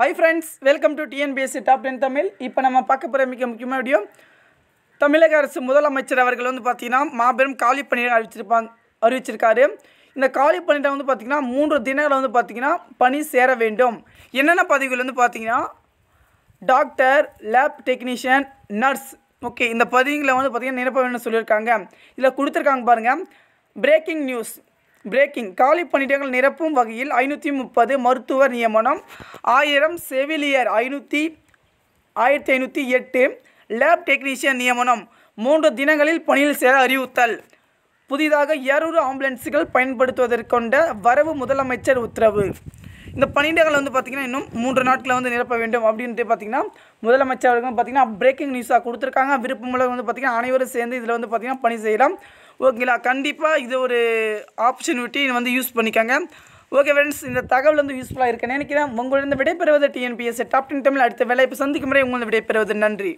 high friends welcome to TNPSC top ten Tamil இப்போ நம்ம பார்க்க போகிற மிக முக்கியமான வீடியோ தமிழக அரசு முதலமைச்சர் அவர்கள் வந்து பார்த்திங்கன்னா மாபெரும் காலி பணியை அறிவிச்சிருப்பாங்க அறிவிச்சிருக்காரு இந்த காலி பணியிடம் வந்து பார்த்திங்கன்னா மூன்று தினங்கள் வந்து பார்த்திங்கன்னா பணி சேர வேண்டும் என்னென்ன பதவிகள் வந்து பார்த்திங்கன்னா doctor lab technician nurse okay இந்த பதவிகளை வந்து பார்த்திங்கன்னா நிரப்ப வேணும்னு சொல்லியிருக்காங்க இதில் கொடுத்துருக்காங்க பாருங்கள் பிரேக்கிங் நியூஸ் பிரேக்கிங் காலி பணியிடங்கள் நிரப்பும் வகையில் ஐநூற்றி முப்பது மருத்துவர் நியமனம் ஆயிரம் செவிலியர் ஐநூற்றி ஆயிரத்தி ஐநூற்றி எட்டு லேப் டெக்னீஷியன் நியமனம் மூன்று தினங்களில் பணியில் சேர அறிவுத்தல் புதிதாக இரநூறு ஆம்புலன்ஸுகள் பயன்படுத்துவதற்கொண்ட வரவு முதலமைச்சர் உத்தரவு இந்த பன்னெண்டு வந்து பார்த்திங்கன்னா இன்னும் மூன்று நாட்களில் வந்து நிரப்ப வேண்டும் அப்படின்ட்டு பார்த்திங்கன்னா முதலமைச்சர் அவர்கள் பார்த்திங்கன்னா பிரேக்கிங் நியூஸாக கொடுத்துருக்காங்க விருப்பம் வந்து பார்த்திங்கன்னா அனைவரும் சேர்ந்து இதில் வந்து பார்த்திங்கன்னா பணி செய்யலாம் ஓகேங்களா கண்டிப்பாக இது ஒரு ஆப்பர்ச்சுனிட்டி வந்து யூஸ் பண்ணிக்கோங்க ஓகே ஃப்ரெண்ட்ஸ் இந்த தகவல் வந்து யூஸ்ஃபுல்லாக இருக்கேன் நினைக்கிறேன் உங்களிருந்து விடைபெறுவது டிஎன்பிஎஸ் டாப் டென் தமிழ் அடுத்த வேலை இப்போ சந்திக்கும் முறை உங்களுக்கு விடைபெறுவது நன்றி